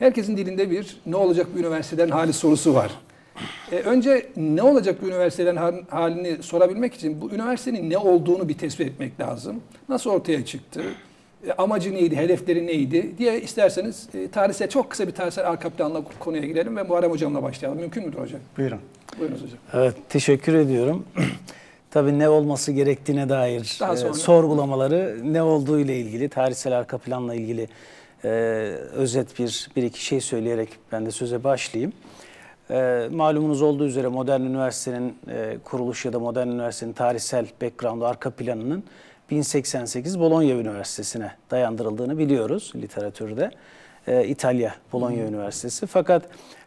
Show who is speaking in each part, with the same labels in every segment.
Speaker 1: Herkesin dilinde bir ne olacak bu üniversiteden hali sorusu var. E, önce ne olacak bu üniversiteden halini sorabilmek için bu üniversitenin ne olduğunu bir tespit etmek lazım. Nasıl ortaya çıktı? E, amacı neydi, hedefleri neydi diye isterseniz e, tarihsel çok kısa bir tarihsel arka planla konuya girelim ve Muharrem Hocam'la başlayalım. Mümkün müdür hocam? Buyurun. Buyurun hocam. Evet, teşekkür ediyorum. tabii ne olması gerektiğine dair e, sorgulamaları ne olduğu ile ilgili, tarihsel arka planla ilgili e, özet bir, bir iki şey söyleyerek ben de söze başlayayım. E, malumunuz olduğu üzere modern üniversitenin e, kuruluş ya da modern üniversitenin tarihsel background'u, arka planının 1088 Bologna Üniversitesi'ne dayandırıldığını biliyoruz literatürde. E, İtalya Bologna hmm. Üniversitesi. Fakat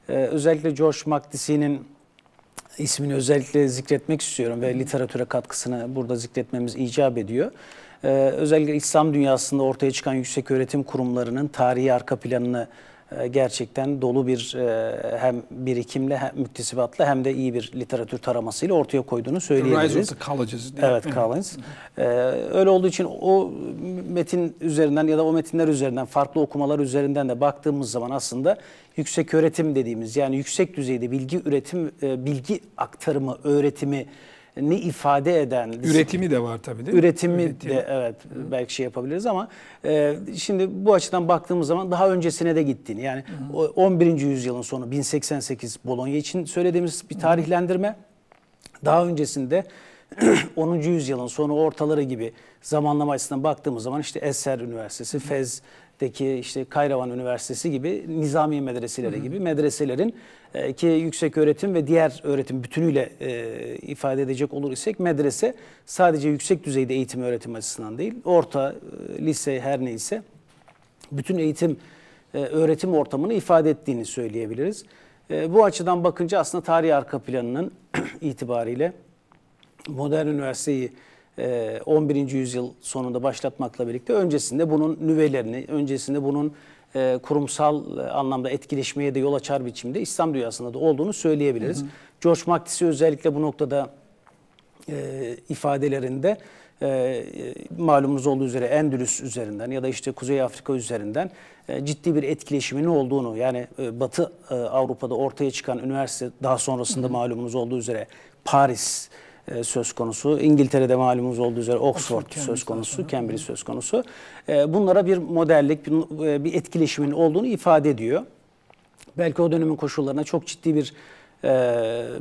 Speaker 1: e, özellikle George Makdisi'nin ismini özellikle zikretmek istiyorum ve literatüre katkısını burada zikretmemiz icap ediyor. Ee, özellikle İslam dünyasında ortaya çıkan yüksek öğretim kurumlarının tarihi arka planını e, gerçekten dolu bir e, hem birikimle hem müktesibatla hem de iyi bir literatür taramasıyla ortaya koyduğunu söyleyebiliriz. The Rise of the Colleges. Evet, College. Öyle olduğu için o metin üzerinden ya da o metinler üzerinden farklı okumalar üzerinden de baktığımız zaman aslında yüksek öğretim dediğimiz yani yüksek düzeyde bilgi üretim e, bilgi aktarımı öğretimi ne ifade eden üretimi de var tabii değil mi? Üretimi Üretim. de evet Hı. belki şey yapabiliriz ama e, şimdi bu açıdan baktığımız zaman daha öncesine de gittiğini yani Hı. 11. yüzyılın sonu 1088 Bologna için söylediğimiz bir tarihlendirme Hı. daha öncesinde 10. yüzyılın sonu ortaları gibi zamanlama açısından baktığımız zaman işte Eser Üniversitesi, Fez Deki işte Kayravan Üniversitesi gibi nizami medreseleri hı hı. gibi medreselerin e, ki yüksek öğretim ve diğer öğretim bütünüyle e, ifade edecek olur isek medrese sadece yüksek düzeyde eğitim öğretim açısından değil orta e, lise her neyse bütün eğitim e, öğretim ortamını ifade ettiğini söyleyebiliriz. E, bu açıdan bakınca aslında tarih arka planının itibariyle modern üniversiteyi 11. E, yüzyıl sonunda başlatmakla birlikte öncesinde bunun nüvelerini, öncesinde bunun e, kurumsal e, anlamda etkileşmeye de yol açar biçimde İslam dünyasında da olduğunu söyleyebiliriz. Hı hı. George Maktis'i özellikle bu noktada e, ifadelerinde e, malumunuz olduğu üzere Endülüs üzerinden ya da işte Kuzey Afrika üzerinden e, ciddi bir etkileşimin olduğunu yani e, Batı e, Avrupa'da ortaya çıkan üniversite daha sonrasında hı hı. malumunuz olduğu üzere Paris, e, söz konusu. İngiltere'de malumunuz olduğu üzere Oxford, söz konusu, Cambridge söz konusu. E, bunlara bir modellik, e, bir, etkileşimin olduğunu ifade ediyor. Belki o dönemin koşullarına çok ciddi bir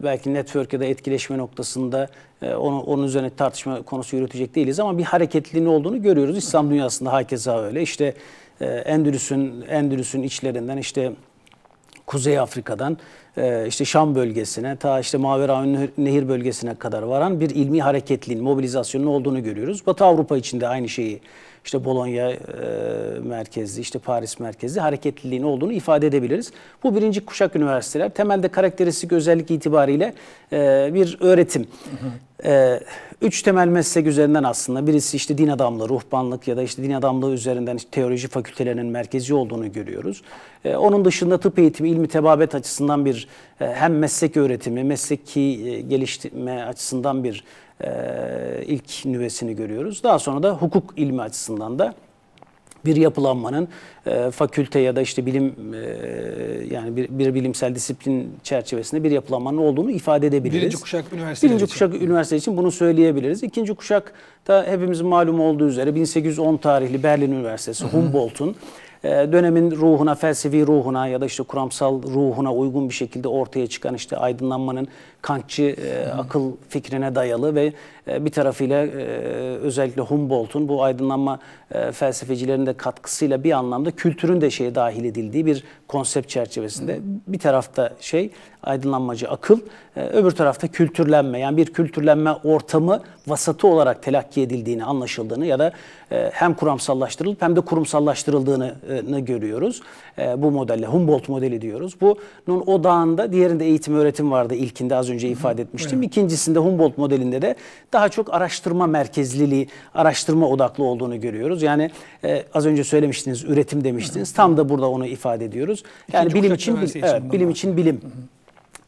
Speaker 1: belki network ya da etkileşme noktasında e, onun üzerine tartışma konusu yürütecek değiliz ama bir hareketliliğin olduğunu görüyoruz. İslam dünyasında hakeza öyle. İşte Endülüs'ün Endülüs'ün içlerinden işte Kuzey Afrika'dan e, işte Şam bölgesine ta işte Mavera Nehir bölgesine kadar varan bir ilmi hareketliğin, mobilizasyonun olduğunu görüyoruz. Batı Avrupa içinde aynı şeyi işte Bologna e, merkezli, işte Paris merkezli hareketliliğin olduğunu ifade edebiliriz. Bu birinci kuşak üniversiteler temelde karakteristik özellik itibariyle e, bir öğretim. Hı hı e, üç temel meslek üzerinden aslında birisi işte din adamlığı, ruhbanlık ya da işte din adamlığı üzerinden işte teoloji fakültelerinin merkezi olduğunu görüyoruz. E, onun dışında tıp eğitimi, ilmi tebabet açısından bir e, hem meslek öğretimi, mesleki e, geliştirme açısından bir e, ilk nüvesini görüyoruz. Daha sonra da hukuk ilmi açısından da bir yapılanmanın e, fakülte ya da işte bilim e, yani bir, bir bilimsel disiplin çerçevesinde bir yapılanmanın olduğunu ifade edebiliriz. Birinci kuşak üniversite Birinci için. kuşak üniversite için bunu söyleyebiliriz. İkinci kuşak da hepimizin malum olduğu üzere 1810 tarihli Berlin Üniversitesi Humboldt'un ee, dönemin ruhuna, felsefi ruhuna ya da işte kuramsal ruhuna uygun bir şekilde ortaya çıkan işte aydınlanmanın kantçı hmm. akıl fikrine dayalı ve e, bir tarafıyla e, özellikle Humboldt'un bu aydınlanma felsefecilerinin de katkısıyla bir anlamda kültürün de şeye dahil edildiği bir konsept çerçevesinde bir tarafta şey aydınlanmacı akıl, öbür tarafta kültürlenme. Yani bir kültürlenme ortamı vasatı olarak telakki edildiğini, anlaşıldığını ya da hem kuramsallaştırılıp hem de kurumsallaştırıldığını yaptığını görüyoruz. E, bu modelle Humboldt modeli diyoruz. Bunun odağında diğerinde eğitim öğretim vardı ilkinde az önce ifade etmiştim. Evet. İkincisinde Humboldt modelinde de daha çok araştırma merkezliliği, araştırma odaklı olduğunu görüyoruz. Yani e, az önce söylemiştiniz üretim demiştiniz. Tam da burada onu ifade ediyoruz. Yani İkinci bilim için, bilim, evet, bilim için bilim. Hı hı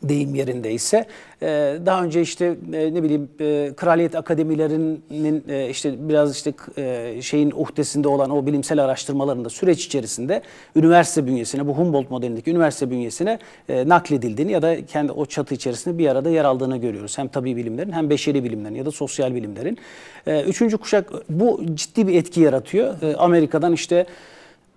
Speaker 1: deyim yerindeyse. E, daha önce işte e, ne bileyim e, kraliyet akademilerinin işte biraz işte şeyin uhdesinde olan o bilimsel araştırmalarında süreç içerisinde üniversite bünyesine bu Humboldt modelindeki üniversite bünyesine nakledildiğini ya da kendi o çatı içerisinde bir arada yer aldığını görüyoruz. Hem tabi bilimlerin hem beşeri bilimlerin ya da sosyal bilimlerin. Üçüncü kuşak bu ciddi bir etki yaratıyor. Amerika'dan işte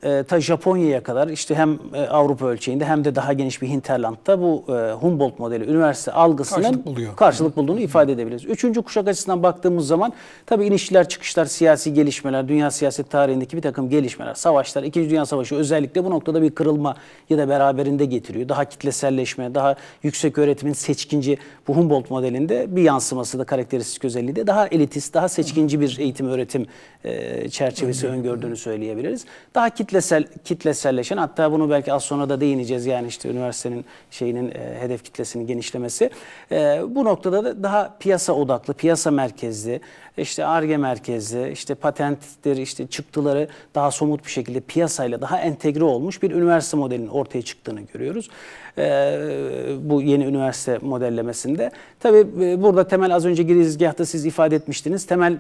Speaker 1: e, ta Japonya'ya kadar işte hem e, Avrupa ölçeğinde hem de daha geniş bir Hinterland'da bu e, Humboldt modeli üniversite algısının karşılık, karşılık bulduğunu ifade edebiliriz. Üçüncü kuşak açısından baktığımız zaman tabi inişler çıkışlar, siyasi gelişmeler, dünya siyaset tarihindeki bir takım gelişmeler, savaşlar, İkinci Dünya Savaşı özellikle bu noktada bir kırılma ya da beraberinde getiriyor. Daha kitleselleşme, daha yüksek öğretimin seçkinci bu Humboldt modelinde bir yansıması da karakteristik özelliği de daha elitist, daha seçkinci bir eğitim öğretim e, çerçevesi öngördüğünü söyleyebiliriz. Daha kitle kitlesel kitleselleşen hatta bunu belki az sonra da değineceğiz yani işte üniversitenin şeyinin e, hedef kitlesinin genişlemesi. E, bu noktada da daha piyasa odaklı, piyasa merkezli, işte ARGE merkezli, işte patentleri, işte çıktıları daha somut bir şekilde piyasayla daha entegre olmuş bir üniversite modelinin ortaya çıktığını görüyoruz. E, bu yeni üniversite modellemesinde. Tabii e, burada temel az önce girizgahta siz ifade etmiştiniz. Temel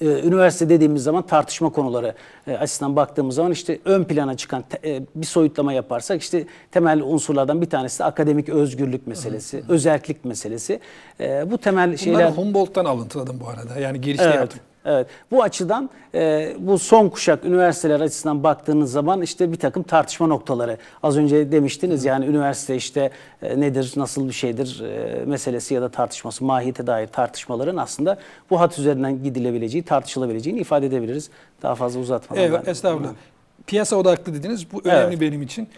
Speaker 1: ee, üniversite dediğimiz zaman tartışma konuları e, açısından baktığımız zaman işte ön plana çıkan e, bir soyutlama yaparsak işte temel unsurlardan bir tanesi de akademik özgürlük meselesi, evet, evet. özellik meselesi. Ee, bu temel Bunları şeyler... Bunları Humboldt'tan alıntıladım bu arada. Yani girişte evet. yaptım. Evet. Bu açıdan e, bu son kuşak üniversiteler açısından baktığınız zaman işte bir takım tartışma noktaları. Az önce demiştiniz yani üniversite işte e, nedir, nasıl bir şeydir e, meselesi ya da tartışması, mahiyete dair tartışmaların aslında bu hat üzerinden gidilebileceği, tartışılabileceğini ifade edebiliriz. Daha fazla uzatmadan. Evet, ben, estağfurullah. Piyasa odaklı dediniz. Bu önemli evet. benim için.